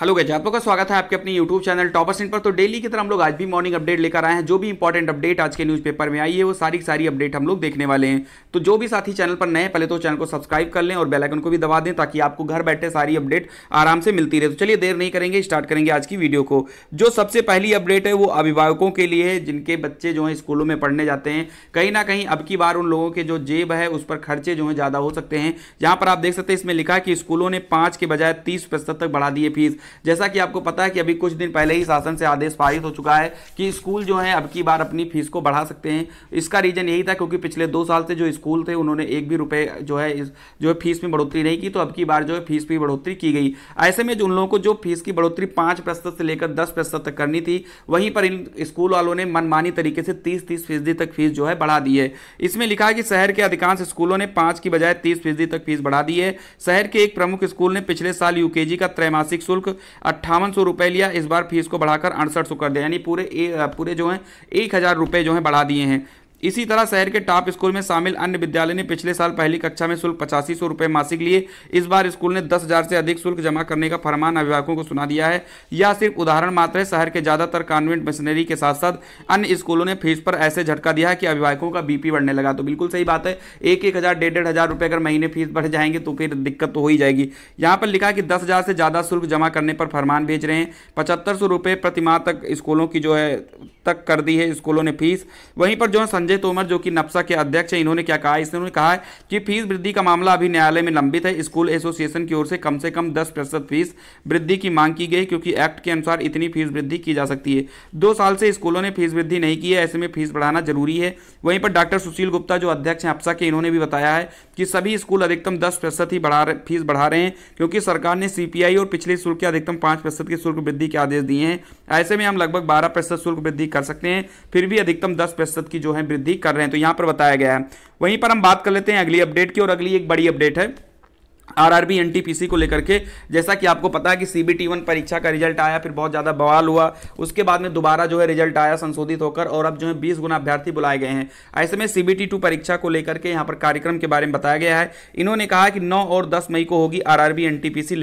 hello guys आप लोग का स्वागत है आपके अपने यूट्यूब चैनल टॉपर सेंट पर तो डेली की तरह हम लोग आज भी मॉर्निंग अपडेट लेकर आए हैं जो भी इंपॉर्टेंट अपडेट आज के न्यूज़पेपर में आई है वो सारी सारी अपडेट हम लोग देखने वाले हैं तो जो भी साथी चैनल पर नए पहले तो चैनल को सब्सक्राइब कर लें और बेलाइकन को भी दबा दें ताकि आपको घर बैठे सारी अपडेट आराम से मिलती रहे तो चलिए देर नहीं करेंगे स्टार्ट करेंगे आज की वीडियो को जो सबसे पहली अपडेट है वो अभिभावकों के लिए है जिनके बच्चे जो हैं स्कूलों में पढ़ने जाते हैं कहीं ना कहीं अब की बार उन लोगों के जो जेब है उस पर खर्चे जो हैं ज़्यादा हो सकते हैं यहाँ पर आप देख सकते हैं इसमें लिखा है कि स्कूलों ने पाँच के बजाय तीस तक बढ़ा दिए फीस जैसा कि आपको पता है कि अभी कुछ दिन पहले ही शासन से आदेश पारित हो चुका है कि स्कूल जो है अब की बार अपनी फीस को बढ़ा सकते हैं इसका रीजन यही था क्योंकि पिछले दो साल से जो स्कूल थे उन्होंने एक भी रुपए जो है जो है फीस में बढ़ोतरी नहीं की तो अब की बार जो है फीस में बढ़ोतरी की गई ऐसे में जो उन लोगों को जो फीस की बढ़ोतरी पांच से लेकर दस तक करनी थी वहीं पर इन स्कूल वालों ने मनमानी तरीके से तीस तीस फीसदी तक फीस जो है बढ़ा दी है इसमें लिखा है कि शहर के अधिकांश स्कूलों ने पांच की बजाय तीस फीसदी तक फीस बढ़ा दी है शहर के एक प्रमुख स्कूल ने पिछले साल यूकेजी का त्रैमासिक शुल्क अट्ठावन सौ रुपये लिया इस बार फीस को बढ़ाकर अड़सठ सौ कर दिया यानी पूरे ए, पूरे जो है एक हज़ार रुपये जो है बढ़ा दिए हैं इसी तरह शहर के टॉप स्कूल में शामिल अन्य विद्यालय ने पिछले साल पहली कक्षा में शुल्क पचासी सौ रुपये मासिक लिए इस बार स्कूल ने दस हजार से अधिक शुल्क जमा करने का फरमान अभिभावकों को सुना दिया है यह सिर्फ उदाहरण मात्र है शहर के ज़्यादातर कॉन्वेंट मशीनरी के साथ साथ अन्य स्कूलों ने फीस पर ऐसे झटका दिया है कि अभिभावकों का बीपी बढ़ने लगा तो बिल्कुल सही बात है एक एक हज़ार डेढ़ डेढ़ हज़ार रुपये अगर महीने फीस बढ़ जाएंगे तो फिर दिक्कत तो हो ही जाएगी यहाँ पर लिखा कि दस हज़ार से ज़्यादा शुल्क जमा करने पर फरमान भेज रहे हैं पचहत्तर सौ प्रतिमाह तक स्कूलों की जो है तक कर दी है स्कूलों ने फीस वहीं पर जो है संजय संजय तोमर जो कि नप्सा के अध्यक्ष हैं इन्होंने क्या कहा इसने उन्होंने कहा कि फीस वृद्धि का मामला अभी न्यायालय में लंबित है स्कूल एसोसिएशन की ओर से कम से कम दस प्रतिशत फीस वृद्धि की मांग की गई क्योंकि एक्ट के अनुसार इतनी फीस वृद्धि की जा सकती है दो साल से स्कूलों ने फीस वृद्धि नहीं की है ऐसे में फीस बढ़ाना जरूरी है वहीं पर डॉक्टर सुशील गुप्ता जो अध्यक्ष हैं अप्सा के इन्होंने भी बताया है कि सभी स्कूल अधिकतम दस प्रतिशत ही बढ़ा रहे फीस बढ़ा रहे हैं क्योंकि सरकार ने सीपीआई और पिछले शुल्क के अधिकतम पाँच प्रतिशत के शुल्क वृद्धि के आदेश दिए हैं ऐसे में हम लगभग बारह प्रतिशत शुल्क वृद्धि कर सकते हैं फिर भी अधिकतम दस प्रतिशत की जो है वृद्धि कर रहे हैं तो यहां पर बताया गया है वहीं पर हम बात कर लेते हैं अगली अपडेट की और अगली एक बड़ी अपडेट है आरआरबी एनटीपीसी को लेकर के जैसा कि आपको पता है कि सीबीटी वन परीक्षा का रिजल्ट आया फिर बहुत ज़्यादा बवाल हुआ उसके बाद में दोबारा जो है रिजल्ट आया संशोधित होकर और अब जो है बीस गुना अभ्यर्थी बुलाए गए हैं ऐसे में सीबीटी टू परीक्षा को लेकर के यहाँ पर कार्यक्रम के बारे में बताया गया है इन्होंने कहा कि नौ और दस मई को होगी आर आर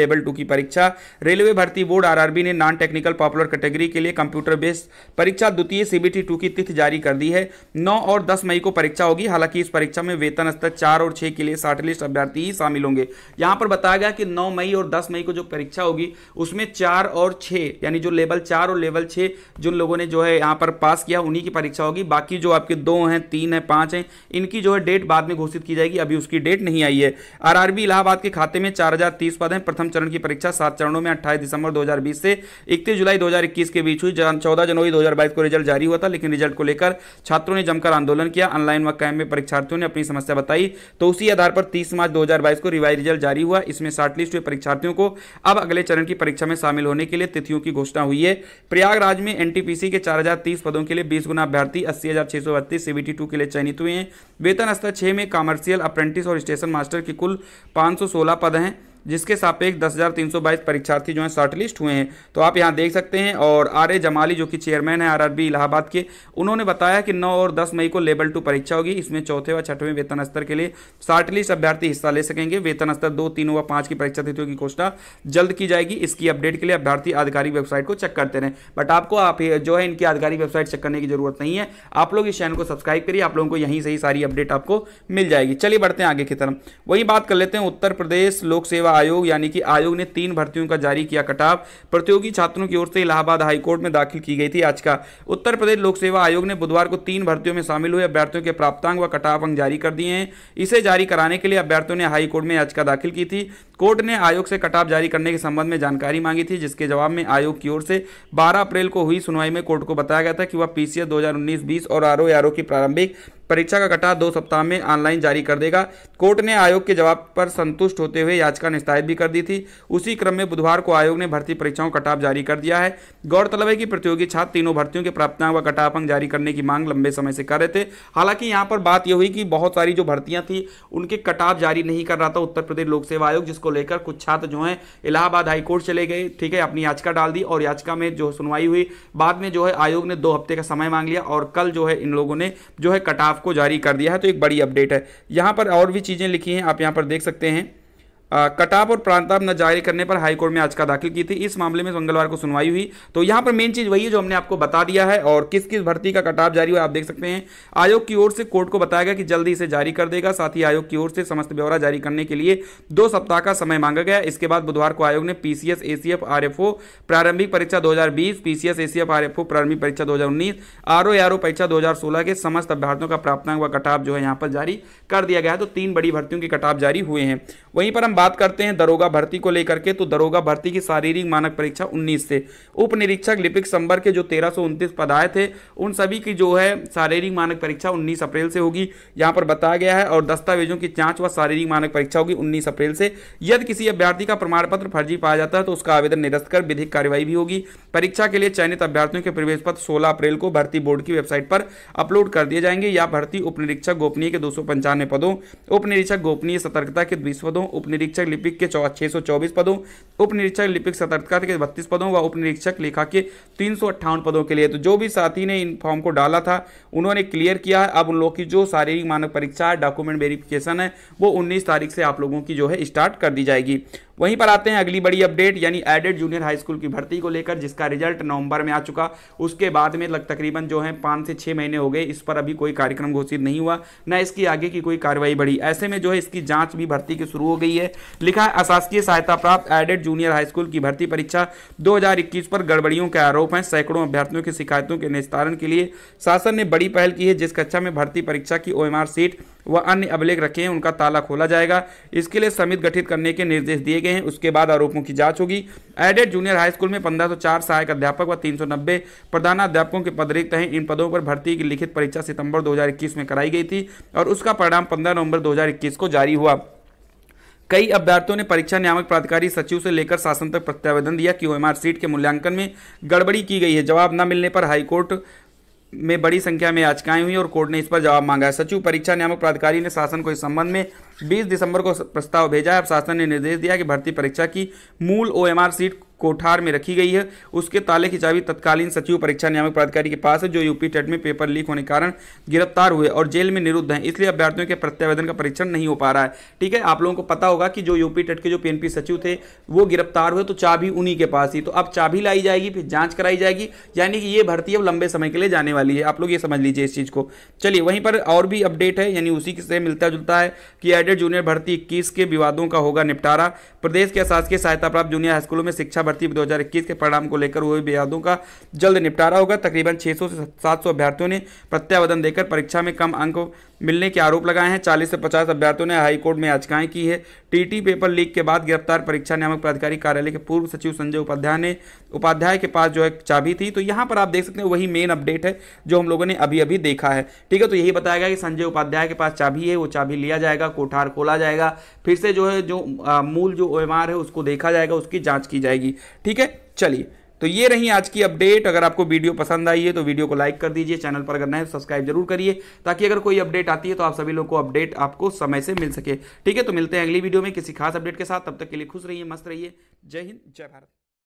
लेवल टू की परीक्षा रेलवे भर्ती बोर्ड आर ने नॉन टेक्निकल पॉपुलर कैटेगरी के लिए कंप्यूटर बेस्ड परीक्षा द्वितीय सीबीटी टू की तिथि जारी कर दी है नौ और दस मई को परीक्षा होगी हालांकि इस परीक्षा में वेतन स्तर चार और छः के लिए साठ लिस्ट अभ्यर्थी ही शामिल होंगे यहां पर बताया गया कि 9 मई और 10 मई को जो परीक्षा होगी उसमें चार और छह यानी जो लेवल चार और लेवल छह जिन लोगों ने जो है यहां पर पास किया उन्हीं की परीक्षा होगी बाकी जो आपके दो हैं तीन हैं पांच हैं इनकी जो है डेट बाद में घोषित की जाएगी अभी उसकी डेट नहीं आई है आरआरबी इलाहाबाद के खाते में चार पद हैं प्रथम चरण की परीक्षा सात चरणों में अट्ठाईस दिसंबर दो से इकतीस जुलाई दो के बीच हुई चौदह जनवरी दो को रिजल्ट जारी हुआ था लेकिन रिजल्ट को लेकर छात्रों ने जमकर आंदोलन किया ऑनलाइन व में परीक्षार्थियों ने अपनी समस्या बताई तो उसी आधार पर तीस मार्च दो को रिवाइज रिजल्ट जारी हुआ इसमें शॉर्टलिस्ट हुए परीक्षार्थियों को अब अगले चरण की परीक्षा में शामिल होने के लिए तिथियों की घोषणा हुई है प्रयागराज में एनटीपीसी के चार पदों के लिए बीस गुना अभ्यर्थी अस्सी हजार छह सौ बत्तीस सीबीटी टू के लिए चयनित हुए हैं वेतन स्तर छह में कॉमर्शियल अप्रेंटिस और स्टेशन मास्टर के कुल पांच पद हैं जिसके सापेक्ष दस हज़ार तीन सौ बाईस परीक्षार्थी जो हैं शॉर्टलिस्ट हुए हैं तो आप यहाँ देख सकते हैं और आर ए जमाली जो कि चेयरमैन है आरआरबी इलाहाबाद के उन्होंने बताया कि 9 और 10 मई को लेवल टू परीक्षा होगी इसमें चौथे व छठवें वेतन स्तर के लिए शॉर्टलिस्ट अभ्यर्थी हिस्सा ले सकेंगे वेतन स्तर दो तीन व पांच की परीक्षा तिथियों की घोषणा जल्द की जाएगी इसकी अपडेट के लिए अभ्यर्थी आधिकारिक वेबसाइट को चेक करते रहे बट आपको आप जो है इनकी आधिकारिक वेबसाइट चेक करने की जरूरत नहीं है आप लोग इस चैनल को सब्सक्राइब करिए आप लोगों को यहीं से ही सारी अपडेट आपको मिल जाएगी चलिए बढ़ते हैं आगे की तरफ वही बात कर लेते हैं उत्तर प्रदेश लोक सेवा सेवा आयोग यानी कि आयोग ने तीन भर्तियों का जारी किया कटाव प्रतियोगी छात्रों की ओर से इलाहाबाद हाईकोर्ट में दाखिल की गई थी याचिका उत्तर प्रदेश लोक सेवा आयोग ने बुधवार को तीन भर्तियों में शामिल हुए अभ्यर्थियों के प्राप्तांक व कटाव अंक जारी कर दिए हैं इसे जारी कराने के लिए अभ्यर्थियों ने हाईकोर्ट में याचिका दाखिल की थी कोर्ट ने आयोग से कटाव जारी करने के संबंध में जानकारी मांगी थी जिसके जवाब में आयोग की ओर से 12 अप्रैल को हुई सुनवाई में कोर्ट को बताया गया था कि वह पीसीएस 2019-20 और आर ओ की प्रारंभिक परीक्षा का कटाव दो सप्ताह में ऑनलाइन जारी कर देगा कोर्ट ने आयोग के जवाब पर संतुष्ट होते हुए याचिका निस्तारित भी कर दी थी उसी क्रम में बुधवार को आयोग ने भर्ती परीक्षाओं का कटाव जारी कर दिया है गौरतलब है कि प्रतियोगी छात्र तीनों भर्तियों के प्राप्तांक व कटापांक जारी करने की मांग लंबे समय से कर रहे थे हालांकि यहाँ पर बात यह हुई कि बहुत सारी जो भर्तियां थी उनके कटाव जारी नहीं कर रहा था उत्तर प्रदेश लोक सेवा आयोग जिसको लेकर कुछ छात्र जो हैं इलाहाबाद हाईकोर्ट चले गए ठीक है अपनी याचिका डाल दी और याचिका में जो सुनवाई हुई बाद में जो है आयोग ने दो हफ्ते का समय मांग लिया और कल जो है इन लोगों ने जो है कटाव को जारी कर दिया है तो एक बड़ी अपडेट है यहाँ पर और भी चीज़ें लिखी हैं आप यहाँ पर देख सकते हैं कटाप और प्रांताप न जारी करने पर हाईकोर्ट में याचिका दाखिल की थी इस मामले में मंगलवार को सुनवाई हुई तो यहां पर मेन चीज़ वही है जो हमने आपको बता दिया है और किस किस भर्ती का कटाप जारी हुआ आप देख सकते हैं आयोग की ओर से कोर्ट को बताया गया कि जल्दी इसे जारी कर देगा साथ ही आयोग की ओर से समस्त ब्यौरा जारी करने के लिए दो सप्ताह का समय मांगा गया इसके बाद बुधवार को आयोग ने पीसीएस एसीएफ आरएफओ प्रारंभिक परीक्षा दो पीसीएस एसीएफ आरएफओ प्रारंभिक परीक्षा दो आरओ आरओ परीक्षा दो के समस्त अभ्यर्थियों का प्राप्त हुआ कटाप जो है यहाँ पर जारी कर दिया गया है तो तीन बड़ी भर्तियों के कटाप जारी हुए हैं वहीं पर हम बात करते हैं दरोगा भर्ती को लेकर के तो दरोगा भर्ती की शारीरिक मानक परीक्षा 19 से उप निरीक्षक लिपिक संबर के जो तेरह पद आए थे उन सभी की जो है शारीरिक मानक परीक्षा 19 अप्रैल से होगी यहाँ पर बताया गया है और दस्तावेजों की जांच व शारीरिक मानक परीक्षा होगी उन्नीस अप्रैल से यदि किसी अभ्यर्थी का प्रमाण पत्र फर्जी पाया जाता है तो उसका आवेदन निरस्त कर विधिक कार्यवाही भी होगी परीक्षा के लिए चयनित अभ्यर्थियों के प्रवेश पत्र सोलह अप्रैल को भर्ती बोर्ड की वेबसाइट पर अपलोड कर दिए जाएंगे या भर्ती उप निरीक्षक गोपनीय के दो पदों उप निरीक्षक गोपनीय सतर्कता के बीस पदों उप निरीक्षक निरीक्षक लिपिक के छः सौ चौबीस पदों उप निरीक्षक लिपिक सतर्कता के बत्तीस पदों व उप निरीक्षक लेखा के तीन सौ अट्ठावन पदों के लिए तो जो भी साथी ने इन फॉर्म को डाला था उन्होंने क्लियर किया है अब उन लोगों की जो शारीरिक मानक परीक्षा है डॉक्यूमेंट वेरिफिकेशन है वो उन्नीस तारीख से आप लोगों की जो है स्टार्ट कर दी जाएगी वहीं पर आते हैं अगली बड़ी अपडेट यानी एडेड जूनियर हाई स्कूल की भर्ती को लेकर जिसका रिजल्ट नवंबर में आ चुका उसके बाद में लग तकरीबन जो है पाँच से छः महीने हो गए इस पर अभी कोई कार्यक्रम घोषित नहीं हुआ न इसकी आगे की कोई कार्रवाई बढ़ी ऐसे में जो है इसकी जाँच भी भर्ती की शुरू हो गई है लिखा है अशासकीय सहायता प्राप्त एडेड जूनियर हाई स्कूल की भर्ती परीक्षा दो पर गड़बड़ियों के आरोप हैं सैकड़ों अभ्यर्थियों की शिकायतों के निस्तारण के लिए शासन ने बड़ी पहल की है जिस कक्षा में भर्ती परीक्षा की ओ सीट व अन्य अभिलेख रखे हैं उनका ताला खोला जाएगा इसके लिए समिति गठित करने के निर्देश दिए गए हैं उसके बाद आरोपों की जांच होगी एडेड जूनियर हाई स्कूल में 1504 सहायक अध्यापक व 390 प्रधानाध्यापकों के पद रिक्त हैं इन पदों पर भर्ती की लिखित परीक्षा सितंबर 2021 में कराई गई थी और उसका परिणाम पंद्रह नवम्बर दो को जारी हुआ कई अभ्यर्थियों ने परीक्षा नियामक प्राधिकारी सचिव से लेकर शासन तक प्रत्यावेदन दिया कि ओएमआर सीट के मूल्यांकन में गड़बड़ी की गई है जवाब न मिलने पर हाईकोर्ट में बड़ी संख्या में याचिकाएं हुई और कोर्ट ने इस पर जवाब मांगा है सचिव परीक्षा नियामक प्राधिकारी ने शासन को इस संबंध में बीस दिसंबर को प्रस्ताव भेजा है अब शासन ने निर्देश दिया कि भर्ती परीक्षा की मूल ओएमआर सीट कोठार में रखी गई है उसके ताले की चाबी तत्कालीन सचिव परीक्षा नियामक प्राधिकारी के पास है जो यूपी टेट में पेपर लीक होने के कारण गिरफ्तार हुए और जेल में निरुद्ध हैं इसलिए अभ्यर्थियों के प्रत्यावेदन का परीक्षण नहीं हो पा रहा है ठीक है आप लोगों को पता होगा कि जो यूपी टेट के जो पी सचिव थे वो गिरफ्तार हुए तो चाबी उन्हीं के पास ही तो अब चाबी लाई जाएगी फिर जाँच कराई जाएगी यानी कि ये भर्ती अब लंबे समय के लिए जाने वाली है आप लोग ये समझ लीजिए इस चीज़ को चलिए वहीं पर और भी अपडेट है यानी उसी से मिलता जुलता है कि एडेड कैडेट जूनियर भर्ती इक्कीस के विवादों का होगा निपटारा प्रदेश के अशासकीय सहायता प्राप्त जूनियर हाईस्कूलों में शिक्षा भर्ती दो के परिणाम को लेकर हुए विवादों का जल्द निपटारा होगा तकरीबन सौ से सात अभ्यर्थियों ने प्रत्यावेदन देकर परीक्षा में कम अंक मिलने के आरोप लगाए हैं चालीस से पचास अभ्यर्थियों ने हाईकोर्ट में याचिकाएं की है टीटी पेपर लीक के बाद गिरफ्तार परीक्षा नियामक प्राधिकारी कार्यालय के पूर्व सचिव संजय उपाध्याय ने उपाध्याय के पास जो है चाबी थी तो यहाँ पर आप देख सकते हैं वही मेन अपडेट है जो हम लोगों ने अभी अभी देखा है ठीक है तो यही बताया गया कि संजय उपाध्याय के पास चाबी है वो चाबी लिया जाएगा कोठार खोला जाएगा फिर से जो है जो मूल जो ओ है उसको देखा जाएगा उसकी जाँच की जाएगी ठीक है चलिए तो ये रही आज की अपडेट अगर आपको वीडियो पसंद आई है तो वीडियो को लाइक कर दीजिए चैनल पर अगर नए तो सब्सक्राइब जरूर करिए ताकि अगर कोई अपडेट आती है तो आप सभी लोग को अपडेट आपको समय से मिल सके ठीक है तो मिलते हैं अगली वीडियो में किसी खास अपडेट के साथ तब तक के लिए खुश रहिए मस्त रहिए जय हिंद जय भारत